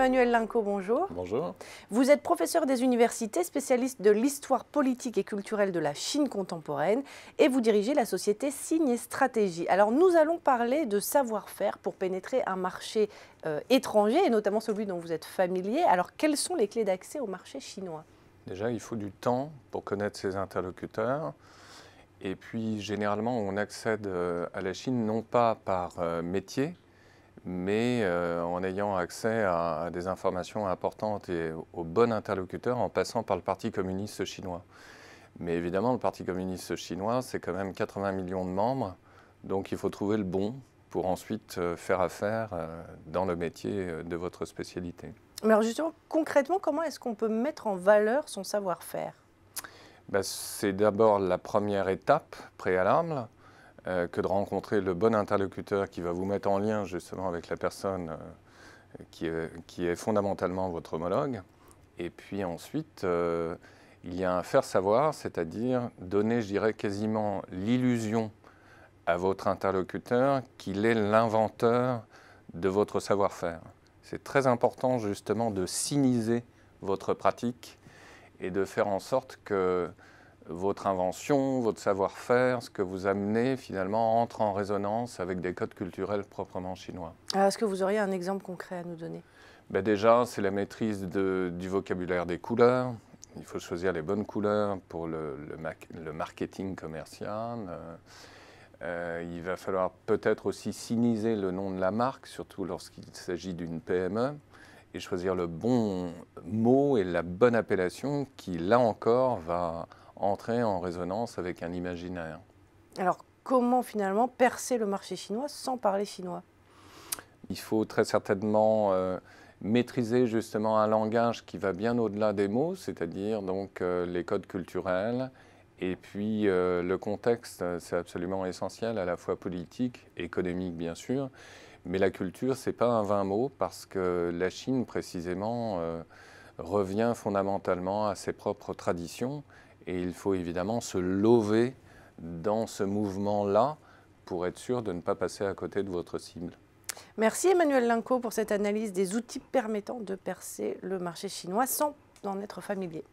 Emmanuel Linco, bonjour. Bonjour. Vous êtes professeur des universités, spécialiste de l'histoire politique et culturelle de la Chine contemporaine et vous dirigez la société Signe et Stratégie. Alors nous allons parler de savoir-faire pour pénétrer un marché euh, étranger et notamment celui dont vous êtes familier. Alors quelles sont les clés d'accès au marché chinois Déjà, il faut du temps pour connaître ses interlocuteurs. Et puis, généralement, on accède euh, à la Chine non pas par euh, métier, mais euh, en ayant accès à, des informations importantes et aux bons interlocuteurs en passant par le Parti communiste chinois. Mais évidemment, le Parti communiste chinois, c'est quand même 80 millions de membres, donc il faut trouver le bon pour ensuite euh, faire affaire euh, dans le métier de votre spécialité. Mais alors justement, concrètement, comment est-ce qu'on peut mettre en valeur son savoir-faire ben, C'est d'abord la première étape préalable euh, que de rencontrer le bon interlocuteur qui va vous mettre en lien justement avec la personne euh, qui, est, fondamentalement votre homologue. Et puis ensuite, euh, il y a un faire savoir, c'est-à-dire donner, je dirais, quasiment l'illusion à votre interlocuteur qu'il est l'inventeur de votre savoir-faire. C'est très important justement de cyniser votre pratique et de faire en sorte que votre invention, votre savoir-faire, ce que vous amenez finalement entre en résonance avec des codes culturels proprement chinois. Ah, est-ce que vous auriez un exemple concret à nous donner ben Déjà, c'est la maîtrise du vocabulaire des couleurs. Il faut choisir les bonnes couleurs pour le, marketing commercial. Euh, euh, il va falloir peut-être aussi siniser le nom de la marque, surtout lorsqu'il s'agit d'une PME et choisir le bon mot et la bonne appellation qui, là encore, va entrer en résonance avec un imaginaire. Alors comment finalement percer le marché chinois sans parler chinois Il faut très certainement euh, maîtriser justement un langage qui va bien au-delà des mots, c'est-à-dire donc euh, les codes culturels. Et puis euh, le contexte, c'est absolument essentiel, à la fois politique, économique bien sûr, mais la culture, c'est pas un vain mot parce que la Chine précisément revient fondamentalement à ses propres traditions et il faut évidemment se lever dans ce mouvement-là pour être sûr de ne pas passer à côté de votre cible. Merci Emmanuel Linco pour cette analyse des outils permettant de percer le marché chinois sans en être familier.